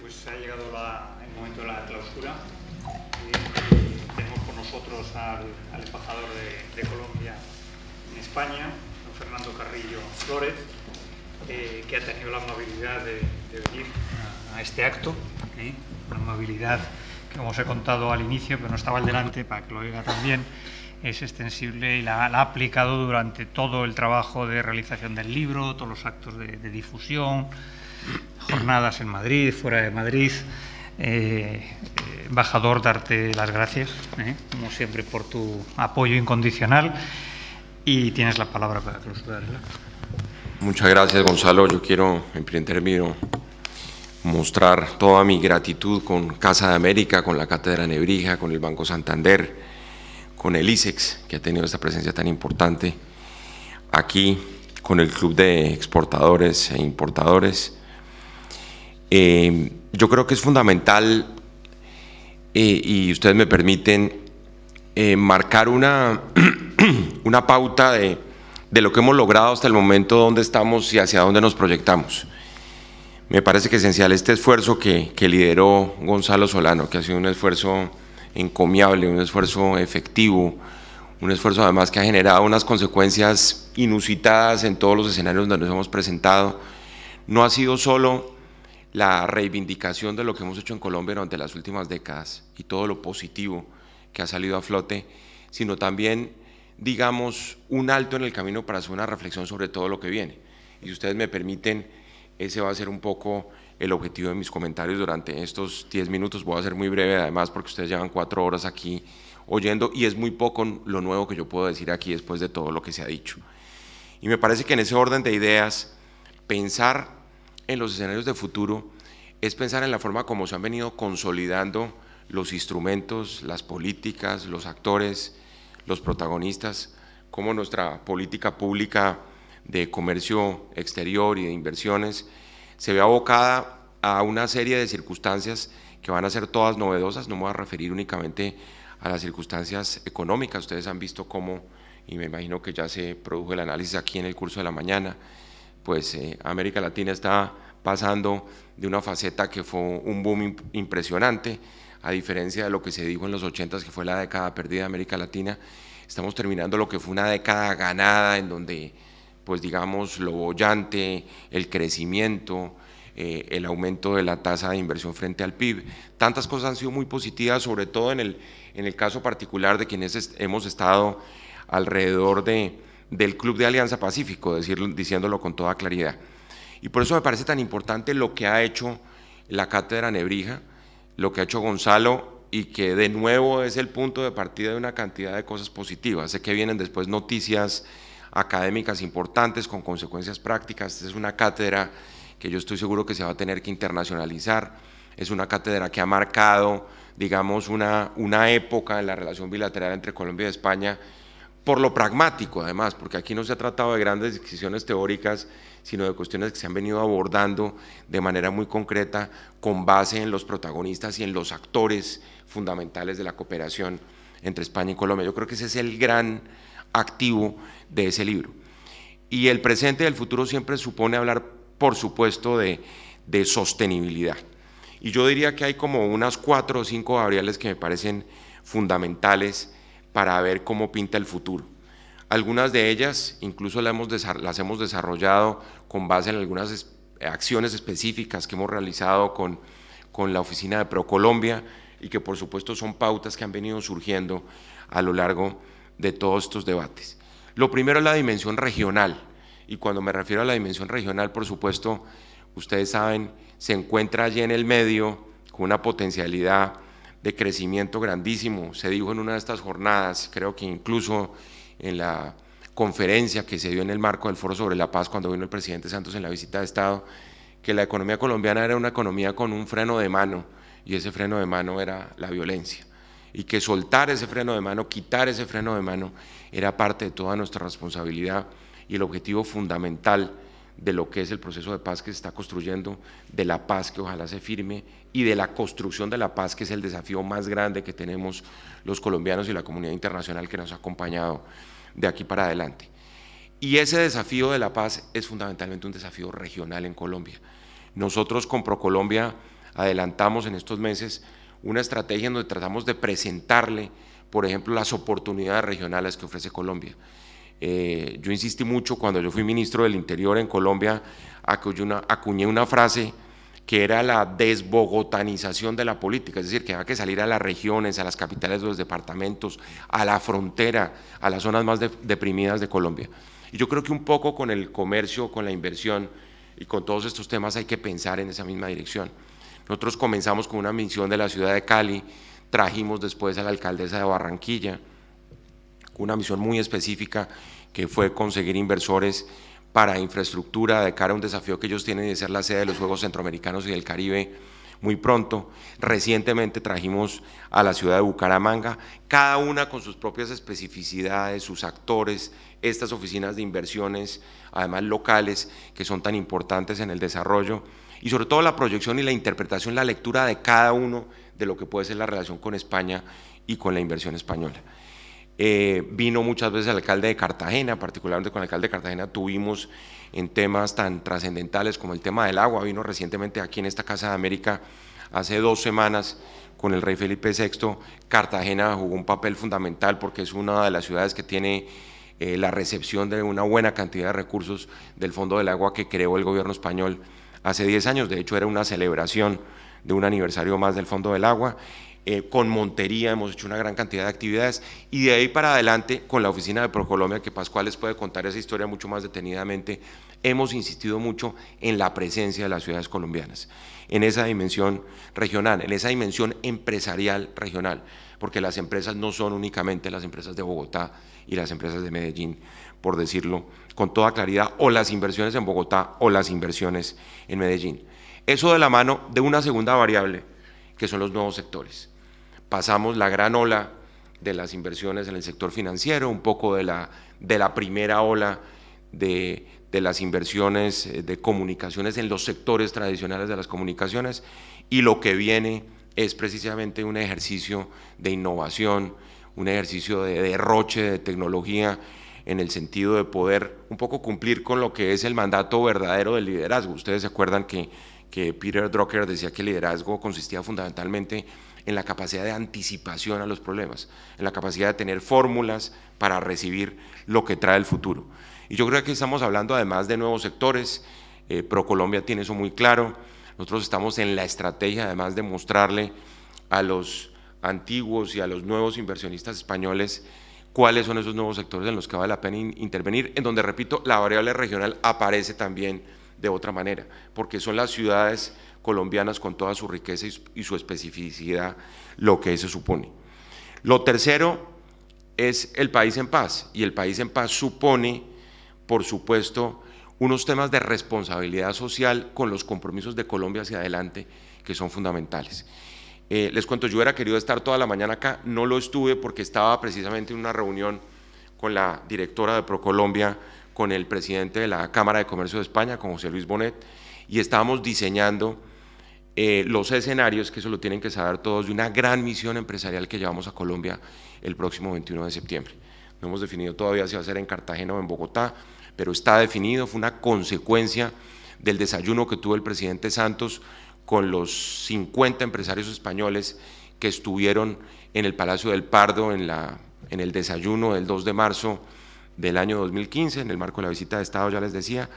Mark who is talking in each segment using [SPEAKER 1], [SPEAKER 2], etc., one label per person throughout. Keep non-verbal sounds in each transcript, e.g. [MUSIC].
[SPEAKER 1] pues ha llegado el momento de la clausura. tenemos con nosotros al, embajador de, Colombia en España, don Fernando Carrillo Flores, eh, que ha tenido la amabilidad de, venir a, este acto, eh, una amabilidad que, como os he contado al inicio, pero no estaba al delante para que lo oiga también, es extensible y la, ha aplicado durante todo el trabajo de realización del libro, todos los actos de, de difusión, jornadas en Madrid, fuera de Madrid. Eh, embajador, darte las gracias, ¿eh? como siempre, por tu apoyo incondicional y tienes la palabra para clausurarla. el Muchas gracias, Gonzalo. Yo quiero, en primer término, mostrar toda mi gratitud con Casa de América, con la Cátedra Nebrija, con el Banco Santander, con el ISEX, que ha tenido esta presencia tan importante aquí, con el Club de Exportadores e Importadores, eh, yo creo que es fundamental, eh, y ustedes me permiten, eh, marcar una, [CLEARS THROAT] una pauta de, de, lo que hemos logrado hasta el momento, dónde estamos y hacia dónde nos proyectamos. Me parece que esencial este esfuerzo que, que lideró Gonzalo Solano, que ha sido un esfuerzo encomiable, un esfuerzo efectivo, un esfuerzo además que ha generado unas consecuencias inusitadas en todos los escenarios donde nos hemos presentado. No ha sido solo la reivindicación de lo que hemos hecho en Colombia durante las últimas décadas y todo lo positivo que ha salido a flote, sino también, digamos, un alto en el camino para hacer una reflexión sobre todo lo que viene. Y si ustedes me permiten, ese va a ser un poco el objetivo de mis comentarios durante estos 10 minutos. Voy a ser muy breve además porque ustedes llevan cuatro horas aquí oyendo y es muy poco lo nuevo que yo puedo decir aquí después de todo lo que se ha dicho. Y me parece que en ese orden de ideas, pensar en los escenarios de futuro es pensar en la forma como se han venido consolidando los instrumentos, las políticas, los actores, los protagonistas, como nuestra política pública de comercio exterior y de inversiones se ve abocada a una serie de circunstancias que van a ser todas novedosas, no me voy a referir únicamente a las circunstancias económicas, ustedes han visto cómo, y me imagino que ya se produjo el análisis aquí en el curso de la mañana, pues eh, América Latina está pasando de una faceta que fue un boom impresionante, a diferencia de lo que se dijo en los 80s, que fue la década perdida de América Latina, estamos terminando lo que fue una década ganada, en donde, pues digamos, lo bollante, el crecimiento, eh, el aumento de la tasa de inversión frente al PIB, tantas cosas han sido muy positivas, sobre todo en el, en el caso particular de quienes hemos estado alrededor de, del Club de Alianza Pacífico, diciéndolo con toda claridad. Y por eso me parece tan importante lo que ha hecho la Cátedra Nebrija, lo que ha hecho Gonzalo y que de nuevo es el punto de partida de una cantidad de cosas positivas. Sé que vienen después noticias académicas importantes con consecuencias prácticas. es una cátedra que yo estoy seguro que se va a tener que internacionalizar. Es una cátedra que ha marcado, digamos, una, una época en la relación bilateral entre Colombia y España por lo pragmático además, porque aquí no se ha tratado de grandes decisiones teóricas, sino de cuestiones que se han venido abordando de manera muy concreta con base en los protagonistas y en los actores fundamentales de la cooperación entre España y Colombia. Yo creo que ese es el gran activo de ese libro. Y el presente y el futuro siempre supone hablar, por supuesto, de, sostenibilidad. Y yo diría que hay como unas cuatro o cinco variables que me parecen fundamentales para ver cómo pinta el futuro. Algunas de ellas incluso las hemos desarrollado con base en algunas acciones específicas que hemos realizado con, con la oficina de ProColombia y que por supuesto son pautas que han venido surgiendo a lo largo de todos estos debates. Lo primero es la dimensión regional y cuando me refiero a la dimensión regional, por supuesto, ustedes saben, se encuentra allí en el medio con una potencialidad de crecimiento grandísimo. Se dijo en una de estas jornadas, creo que incluso en la conferencia que se dio en el marco del Foro sobre la Paz cuando vino el presidente Santos en la visita de Estado, que la economía colombiana era una economía con un freno de mano y ese freno de mano era la violencia y que soltar ese freno de mano, quitar ese freno de mano, era parte de toda nuestra responsabilidad y el objetivo fundamental de lo que es el proceso de paz que se está construyendo, de la paz que ojalá se firme y de la construcción de la paz, que es el desafío más grande que tenemos los colombianos y la comunidad internacional que nos ha acompañado de aquí para adelante. Y ese desafío de la paz es fundamentalmente un desafío regional en Colombia. Nosotros con ProColombia adelantamos en estos meses una estrategia en donde tratamos de presentarle, por ejemplo, las oportunidades regionales que ofrece Colombia. Eh, yo insistí mucho cuando yo fui ministro del Interior en Colombia, acuñé una, acuñé una frase que era la desbogotanización de la política, es decir, que había que salir a las regiones, a las capitales de los departamentos, a la frontera, a las zonas más deprimidas de Colombia. Y yo creo que un poco con el comercio, con la inversión y con todos estos temas hay que pensar en esa misma dirección. Nosotros comenzamos con una misión de la ciudad de Cali, trajimos después a la alcaldesa de Barranquilla, una misión muy específica que fue conseguir inversores para infraestructura de cara a un desafío que ellos tienen de ser la sede de los Juegos Centroamericanos y del Caribe muy pronto. Recientemente trajimos a la ciudad de Bucaramanga, cada una con sus propias especificidades, sus actores, estas oficinas de inversiones, además locales, que son tan importantes en el desarrollo, y sobre todo la proyección y la interpretación, la lectura de cada uno de lo que puede ser la relación con España y con la inversión española. Eh, vino muchas veces el alcalde de Cartagena, particularmente con el alcalde de Cartagena tuvimos en temas tan trascendentales como el tema del agua. Vino recientemente aquí en esta Casa de América hace dos semanas con el rey Felipe VI. Cartagena jugó un papel fundamental porque es una de las ciudades que tiene eh, la recepción de una buena cantidad de recursos del Fondo del Agua que creó el gobierno español hace 10 años. De hecho, era una celebración de un aniversario más del Fondo del Agua eh, con Montería hemos hecho una gran cantidad de actividades y de ahí para adelante con la oficina de Procolombia, que Pascual les puede contar esa historia mucho más detenidamente, hemos insistido mucho en la presencia de las ciudades colombianas, en esa dimensión regional, en esa dimensión empresarial regional, porque las empresas no son únicamente las empresas de Bogotá y las empresas de Medellín, por decirlo con toda claridad, o las inversiones en Bogotá o las inversiones en Medellín. Eso de la mano de una segunda variable, que son los nuevos sectores pasamos la gran ola de las inversiones en el sector financiero, un poco de la, de la primera ola de, de las inversiones eh, de comunicaciones en los sectores tradicionales de las comunicaciones y lo que viene es precisamente un ejercicio de innovación, un ejercicio de derroche de tecnología en el sentido de poder un poco cumplir con lo que es el mandato verdadero del liderazgo. Ustedes se acuerdan que, que Peter Drucker decía que el liderazgo consistía fundamentalmente en la capacidad de anticipación a los problemas, en la capacidad de tener fórmulas para recibir lo que trae el futuro. Y yo creo que estamos hablando además de nuevos sectores, eh, ProColombia tiene eso muy claro, nosotros estamos en la estrategia además de mostrarle a los antiguos y a los nuevos inversionistas españoles cuáles son esos nuevos sectores en los que vale la pena intervenir, en donde, repito, la variable regional aparece también de otra manera, porque son las ciudades colombianas con toda su riqueza y su especificidad, lo que eso supone. Lo tercero es el país en paz, y el país en paz supone, por supuesto, unos temas de responsabilidad social con los compromisos de Colombia hacia adelante que son fundamentales. Eh, les cuento, yo hubiera querido estar toda la mañana acá, no lo estuve porque estaba precisamente en una reunión con la directora de Procolombia, con el presidente de la Cámara de Comercio de España, con José Luis Bonet, y estábamos diseñando eh, los escenarios, que eso lo tienen que saber todos, de una gran misión empresarial que llevamos a Colombia el próximo 21 de septiembre. No hemos definido todavía si va a ser en Cartagena o en Bogotá, pero está definido, fue una consecuencia del desayuno que tuvo el presidente Santos con los 50 empresarios españoles que estuvieron en el Palacio del Pardo en, la, en el desayuno del 2 de marzo del año 2015, en el marco de la visita de Estado, ya les decía.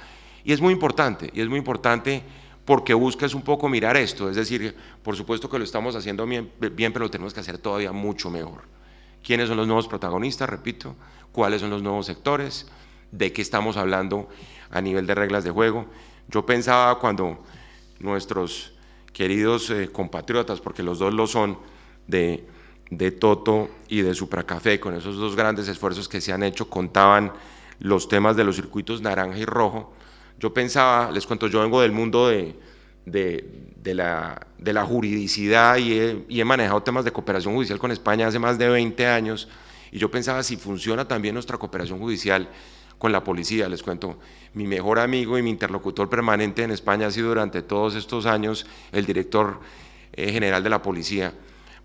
[SPEAKER 1] Y es muy importante, y es muy importante porque busca un poco mirar esto, es decir, por supuesto que lo estamos haciendo bien, pero lo tenemos que hacer todavía mucho mejor. ¿Quiénes son los nuevos protagonistas? Repito, ¿cuáles son los nuevos sectores? ¿De qué estamos hablando a nivel de reglas de juego? Yo pensaba cuando nuestros queridos eh, compatriotas, porque los dos lo son, de, de Toto y de Supracafé, con esos dos grandes esfuerzos que se han hecho, contaban los temas de los circuitos naranja y rojo, yo pensaba, les cuento, yo vengo del mundo de, de, la, juridicidad y he, manejado temas de cooperación judicial con España hace más de 20 años y yo pensaba si funciona también nuestra cooperación judicial con la policía, les cuento, mi mejor amigo y mi interlocutor permanente en España ha sido durante todos estos años el director eh, general de la policía.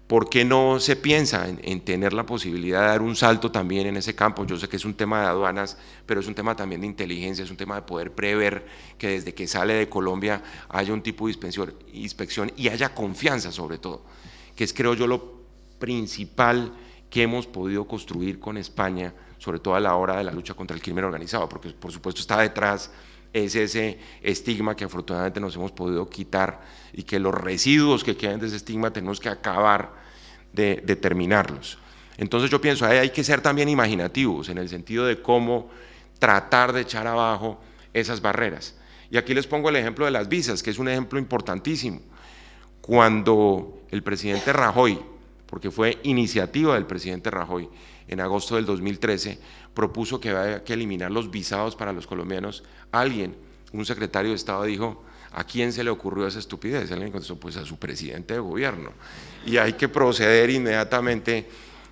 [SPEAKER 1] ¿Por qué no se piensa en, tener la posibilidad de dar un salto también en ese campo? Yo sé que es un tema de aduanas, pero es un tema también de inteligencia, es un tema de poder prever que desde que sale de Colombia haya un tipo de inspección y haya confianza sobre todo, que es creo yo lo principal que hemos podido construir con España, sobre todo a la hora de la lucha contra el crimen organizado, porque por supuesto está detrás es ese estigma que afortunadamente nos hemos podido quitar y que los residuos que quedan de ese estigma tenemos que acabar de, de terminarlos. Entonces yo pienso, ahí hay que ser también imaginativos en el sentido de cómo tratar de echar abajo esas barreras. Y aquí les pongo el ejemplo de las visas, que es un ejemplo importantísimo. Cuando el presidente Rajoy, porque fue iniciativa del presidente Rajoy en agosto del 2013, propuso que había que eliminar los visados para los colombianos, alguien, un secretario de Estado dijo, ¿a quién se le ocurrió esa estupidez? Alguien contestó, pues a su presidente de gobierno. Y hay que proceder inmediatamente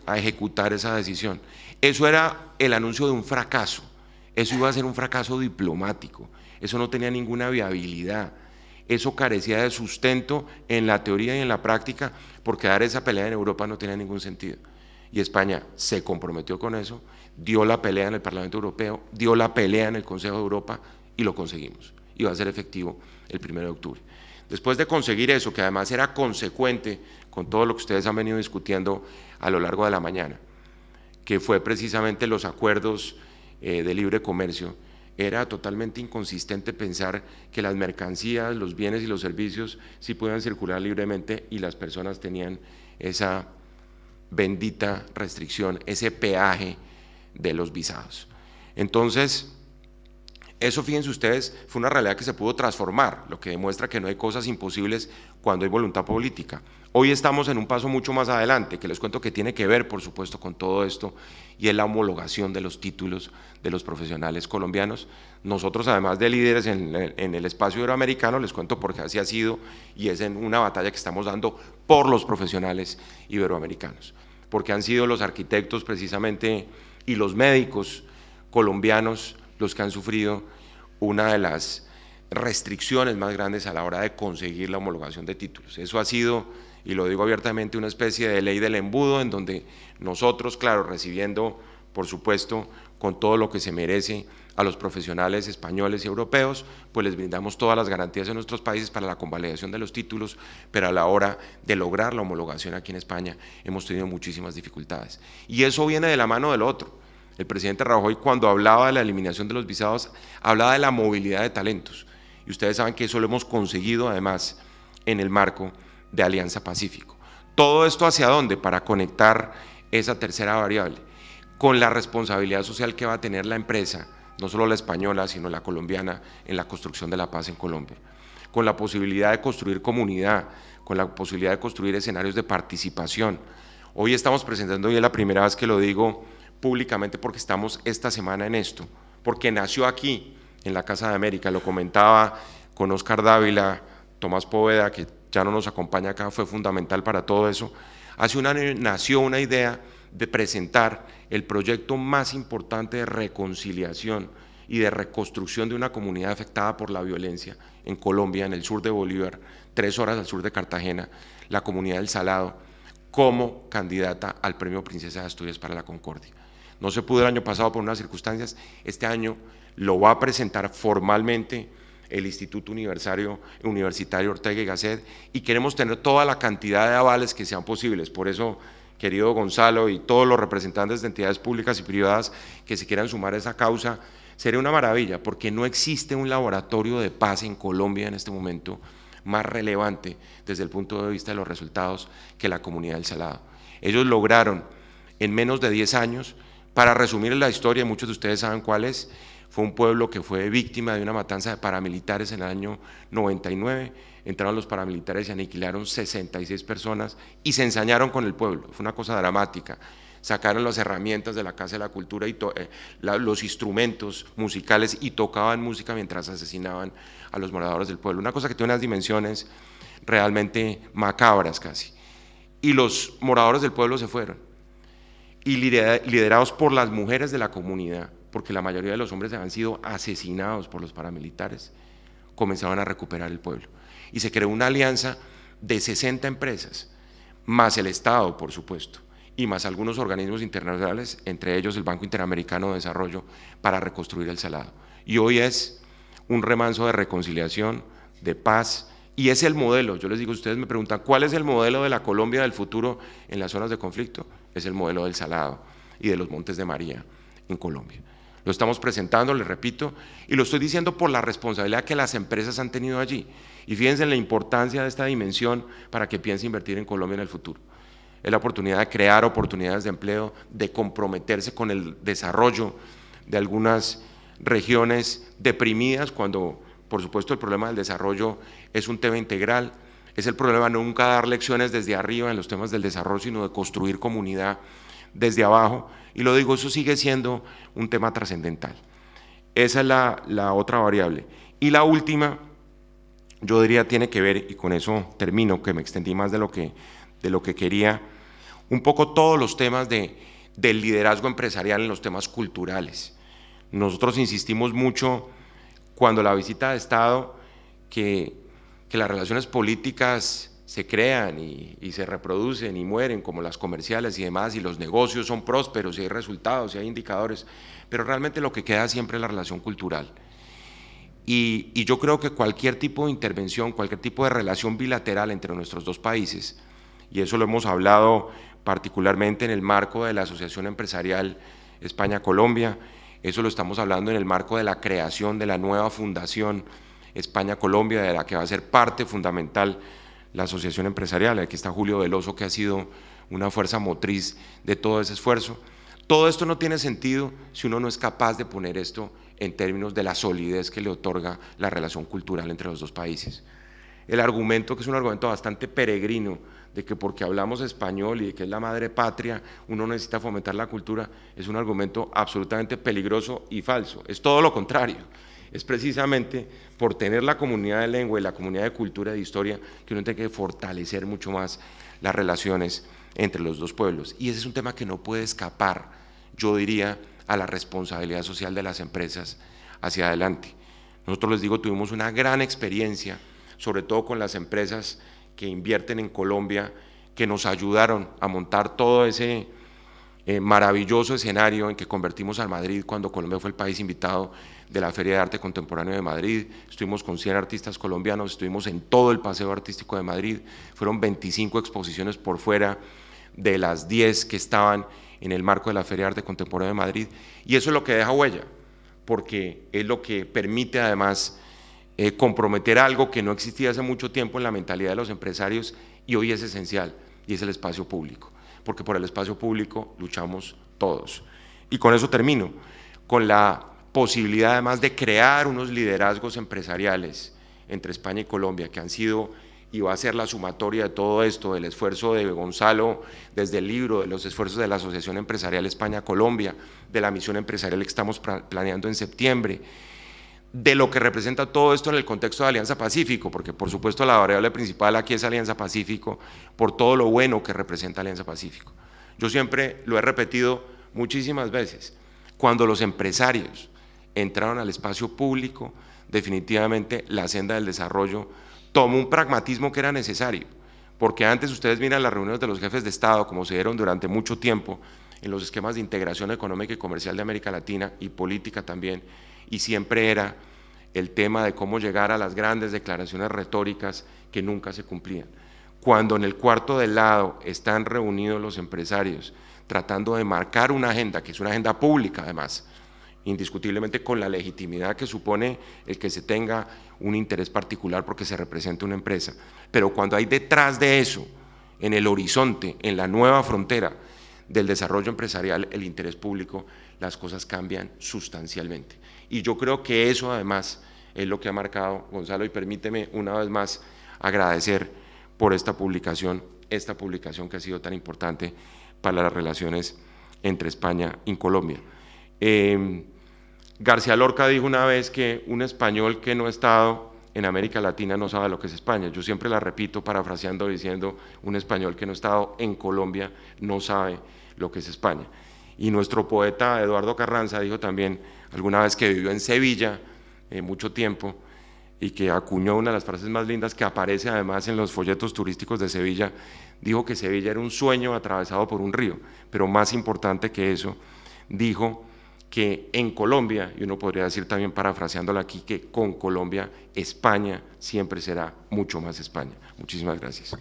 [SPEAKER 1] a ejecutar esa decisión. Eso era el anuncio de un fracaso. Eso iba a ser un fracaso diplomático. Eso no tenía ninguna viabilidad. Eso carecía de sustento en la teoría y en la práctica, porque dar esa pelea en Europa no tenía ningún sentido. Y España se comprometió con eso dio la pelea en el Parlamento Europeo, dio la pelea en el Consejo de Europa y lo conseguimos. Y va a ser efectivo el 1 de octubre. Después de conseguir eso, que además era consecuente con todo lo que ustedes han venido discutiendo a lo largo de la mañana, que fue precisamente los acuerdos eh, de libre comercio, era totalmente inconsistente pensar que las mercancías, los bienes y los servicios sí puedan circular libremente y las personas tenían esa bendita restricción, ese peaje de los visados. Entonces, eso, fíjense ustedes, fue una realidad que se pudo transformar, lo que demuestra que no hay cosas imposibles cuando hay voluntad política. Hoy estamos en un paso mucho más adelante, que les cuento que tiene que ver, por supuesto, con todo esto, y es la homologación de los títulos de los profesionales colombianos. Nosotros, además de líderes en, el espacio iberoamericano, les cuento porque así ha sido, y es en una batalla que estamos dando por los profesionales iberoamericanos, porque han sido los arquitectos precisamente y los médicos colombianos los que han sufrido una de las restricciones más grandes a la hora de conseguir la homologación de títulos. Eso ha sido, y lo digo abiertamente, una especie de ley del embudo en donde nosotros, claro, recibiendo, por supuesto, con todo lo que se merece a los profesionales españoles y europeos, pues les brindamos todas las garantías en nuestros países para la convalidación de los títulos, pero a la hora de lograr la homologación aquí en España hemos tenido muchísimas dificultades. Y eso viene de la mano del otro. El presidente Rajoy cuando hablaba de la eliminación de los visados, hablaba de la movilidad de talentos. Y ustedes saben que eso lo hemos conseguido además en el marco de Alianza Pacífico. Todo esto hacia dónde? Para conectar esa tercera variable con la responsabilidad social que va a tener la empresa no solo la española, sino la colombiana, en la construcción de la paz en Colombia, con la posibilidad de construir comunidad, con la posibilidad de construir escenarios de participación. Hoy estamos presentando, hoy la primera vez que lo digo públicamente porque estamos esta semana en esto, porque nació aquí, en la Casa de América, lo comentaba con Oscar Dávila, Tomás Poveda, que ya no nos acompaña acá, fue fundamental para todo eso, Hace un año nació una idea de presentar el proyecto más importante de reconciliación y de reconstrucción de una comunidad afectada por la violencia en Colombia, en el sur de Bolívar, tres horas al sur de Cartagena, la comunidad del Salado, como candidata al Premio Princesa de Asturias para la Concordia. No se pudo el año pasado por unas circunstancias, este año lo va a presentar formalmente el Instituto Universitario, Ortega y Gasset y queremos tener toda la cantidad de avales que sean posibles. Por eso, querido Gonzalo y todos los representantes de entidades públicas y privadas que se quieran sumar a esa causa, sería una maravilla porque no existe un laboratorio de paz en Colombia en este momento más relevante desde el punto de vista de los resultados que la comunidad del Salado. Ellos lograron en menos de 10 años, para resumir la historia, muchos de ustedes saben cuál es, fue un pueblo que fue víctima de una matanza de paramilitares en el año 99. Entraron los paramilitares y aniquilaron 66 personas y se ensañaron con el pueblo. Fue una cosa dramática. Sacaron las herramientas de la Casa de la Cultura y eh, los instrumentos musicales y tocaban música mientras asesinaban a los moradores del pueblo. Una cosa que tiene unas dimensiones realmente macabras casi. Y los moradores del pueblo se fueron. Y liderados por las mujeres de la comunidad porque la mayoría de los hombres habían sido asesinados por los paramilitares, comenzaban a recuperar el pueblo. Y se creó una alianza de 60 empresas, más el Estado, por supuesto, y más algunos organismos internacionales, entre ellos el Banco Interamericano de Desarrollo, para reconstruir el Salado. Y hoy es un remanso de reconciliación, de paz, y es el modelo. Yo les digo, ustedes me preguntan, ¿cuál es el modelo de la Colombia del futuro en las zonas de conflicto? Es el modelo del Salado y de los Montes de María en Colombia. Lo estamos presentando, le repito, y lo estoy diciendo por la responsabilidad que las empresas han tenido allí. Y fíjense en la importancia de esta dimensión para que piense invertir en Colombia en el futuro. Es la oportunidad de crear oportunidades de empleo, de comprometerse con el desarrollo de algunas regiones deprimidas, cuando por supuesto el problema del desarrollo es un tema integral. Es el problema nunca dar lecciones desde arriba en los temas del desarrollo, sino de construir comunidad desde abajo. Y lo digo, eso sigue siendo un tema trascendental. Esa es la, la otra variable. Y la última, yo diría, tiene que ver, y con eso termino, que me extendí más de lo que, de lo que quería, un poco todos los temas de, del liderazgo empresarial en los temas culturales. Nosotros insistimos mucho cuando la visita de Estado que, que las relaciones políticas se crean y, se reproducen y mueren, como las comerciales y demás, y los negocios son prósperos y hay resultados y hay indicadores, pero realmente lo que queda siempre es la relación cultural. Y, y yo creo que cualquier tipo de intervención, cualquier tipo de relación bilateral entre nuestros dos países, y eso lo hemos hablado particularmente en el marco de la Asociación Empresarial España-Colombia, eso lo estamos hablando en el marco de la creación de la nueva fundación España-Colombia, de la que va a ser parte fundamental la Asociación Empresarial. Aquí está Julio Veloso, que ha sido una fuerza motriz de todo ese esfuerzo. Todo esto no tiene sentido si uno no es capaz de poner esto en términos de la solidez que le otorga la relación cultural entre los dos países. El argumento, que es un argumento bastante peregrino, de que porque hablamos español y de que es la madre patria, uno necesita fomentar la cultura, es un argumento absolutamente peligroso y falso. Es todo lo contrario es precisamente por tener la comunidad de lengua y la comunidad de cultura y de historia que uno tiene que fortalecer mucho más las relaciones entre los dos pueblos. Y ese es un tema que no puede escapar, yo diría, a la responsabilidad social de las empresas hacia adelante. Nosotros les digo, tuvimos una gran experiencia, sobre todo con las empresas que invierten en Colombia, que nos ayudaron a montar todo ese eh, maravilloso escenario en que convertimos al Madrid cuando Colombia fue el país invitado de la Feria de Arte Contemporáneo de Madrid. Estuvimos con 100 artistas colombianos, estuvimos en todo el Paseo Artístico de Madrid. Fueron 25 exposiciones por fuera de las 10 que estaban en el marco de la Feria de Arte Contemporáneo de Madrid. Y eso es lo que deja huella, porque es lo que permite además eh, comprometer algo que no existía hace mucho tiempo en la mentalidad de los empresarios y hoy es esencial, y es el espacio público porque por el espacio público luchamos todos. Y con eso termino, con la posibilidad además de crear unos liderazgos empresariales entre España y Colombia, que han sido y va a ser la sumatoria de todo esto, del esfuerzo de Gonzalo desde el libro, de los esfuerzos de la Asociación Empresarial España-Colombia, de la misión empresarial que estamos planeando en septiembre, de lo que representa todo esto en el contexto de Alianza Pacífico, porque por supuesto la variable principal aquí es Alianza Pacífico, por todo lo bueno que representa Alianza Pacífico. Yo siempre lo he repetido muchísimas veces, cuando los empresarios entraron al espacio público, definitivamente la senda del desarrollo tomó un pragmatismo que era necesario, porque antes ustedes miran las reuniones de los jefes de Estado, como se dieron durante mucho tiempo en los esquemas de integración económica y comercial de América Latina y política también, y siempre era el tema de cómo llegar a las grandes declaraciones retóricas que nunca se cumplían. Cuando en el cuarto del lado están reunidos los empresarios tratando de marcar una agenda, que es una agenda pública además, indiscutiblemente con la legitimidad que supone el que se tenga un interés particular porque se representa una empresa. Pero cuando hay detrás de eso, en el horizonte, en la nueva frontera del desarrollo empresarial, el interés público, las cosas cambian sustancialmente. Y yo creo que eso además es lo que ha marcado Gonzalo y permíteme una vez más agradecer por esta publicación, esta publicación que ha sido tan importante para las relaciones entre España y Colombia. Em, García Lorca dijo una vez que un español que no ha estado en América Latina no sabe lo que es España. Yo siempre la repito parafraseando diciendo, un español que no ha estado en Colombia no sabe lo que es España. Y nuestro poeta Eduardo Carranza dijo también alguna vez que vivió en Sevilla eh, mucho tiempo y que acuñó una de las frases más lindas que aparece además en los folletos turísticos de Sevilla, dijo que Sevilla era un sueño atravesado por un río, pero más importante que eso, dijo que en Colombia, y uno podría decir también parafraseándolo aquí, que con Colombia, España siempre será mucho más España. Muchísimas gracias.